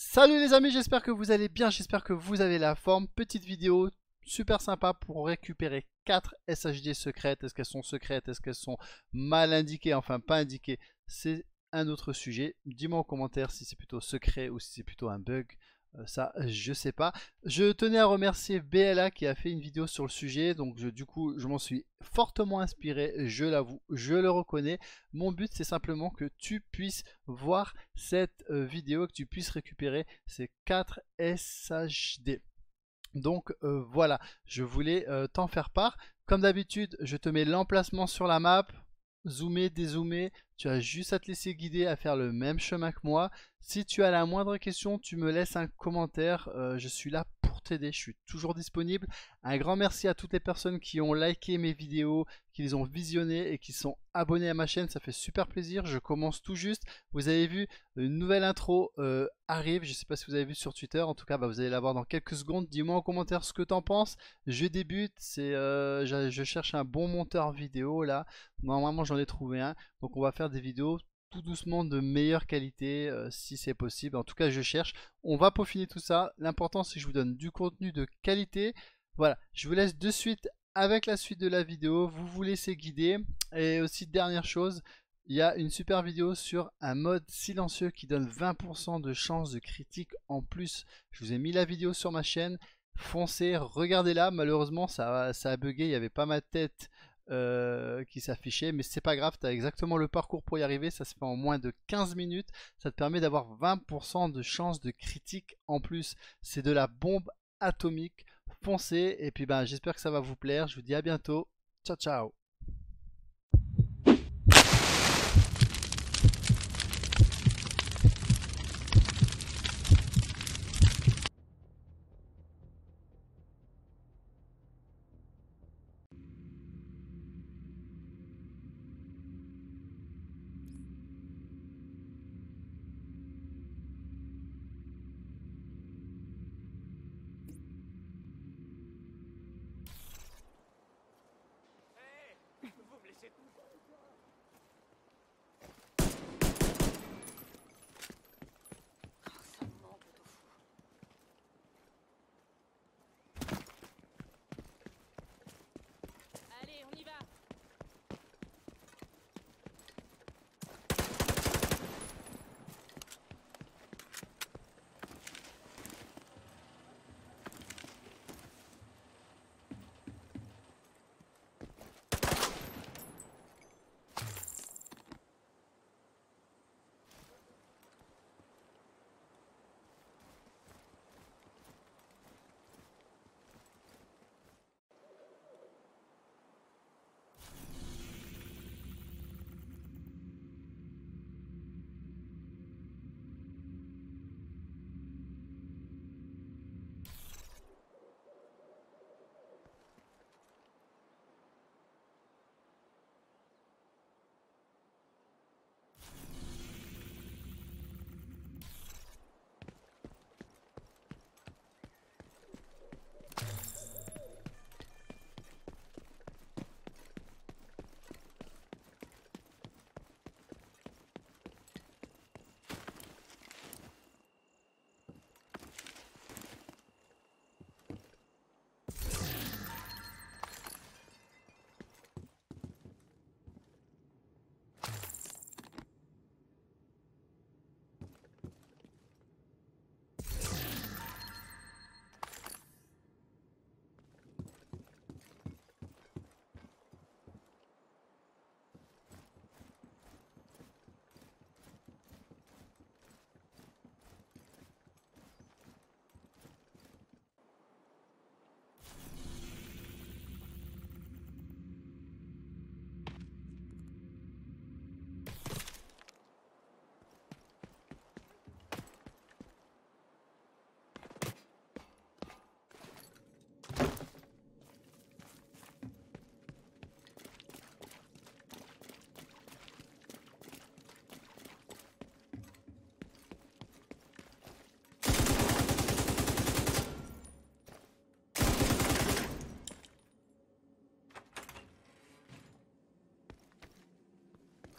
Salut les amis, j'espère que vous allez bien, j'espère que vous avez la forme. Petite vidéo super sympa pour récupérer 4 SHD secrètes. Est-ce qu'elles sont secrètes Est-ce qu'elles sont mal indiquées Enfin, pas indiquées. C'est un autre sujet. Dis-moi en commentaire si c'est plutôt secret ou si c'est plutôt un bug. Euh, ça je sais pas. Je tenais à remercier BLA qui a fait une vidéo sur le sujet, donc du coup je m'en suis fortement inspiré, je l'avoue, je le reconnais. Mon but c'est simplement que tu puisses voir cette euh, vidéo, que tu puisses récupérer ces 4 SHD. Donc euh, voilà, je voulais t'en faire part. Comme d'habitude, je te mets l'emplacement sur la map, zoomer, dézoomer, tu as juste à te laisser guider à faire le même chemin que moi. Si tu as la moindre question, tu me laisses un commentaire. Euh, je suis là pour t'aider. Je suis toujours disponible. Un grand merci à toutes les personnes qui ont liké mes vidéos, qui les ont visionnées et qui sont abonnées à ma chaîne. Ça fait super plaisir. Je commence tout juste. Vous avez vu, une nouvelle intro euh, arrive. Je ne sais pas si vous avez vu sur Twitter. En tout cas, bah, vous allez la voir dans quelques secondes. Dis-moi en commentaire ce que tu en penses. Je débute. Euh, je, je cherche un bon monteur vidéo là. Normalement, j'en ai trouvé un. Donc on va faire des vidéos tout doucement de meilleure qualité euh, si c'est possible. En tout cas, je cherche. On va peaufiner tout ça. L'important, c'est que je vous donne du contenu de qualité. Voilà, je vous laisse de suite avec la suite de la vidéo. Vous vous laissez guider. Et aussi, dernière chose, il y a une super vidéo sur un mode silencieux qui donne 20% de chance de critique en plus. Je vous ai mis la vidéo sur ma chaîne. Foncez, regardez-la. Malheureusement, ça, ça a bugué. Il n'y avait pas ma tête euh, qui s'affichait, mais c'est pas grave, tu as exactement le parcours pour y arriver, ça se fait en moins de 15 minutes, ça te permet d'avoir 20% de chance de critique en plus. C'est de la bombe atomique, foncée, et puis ben, j'espère que ça va vous plaire, je vous dis à bientôt, ciao ciao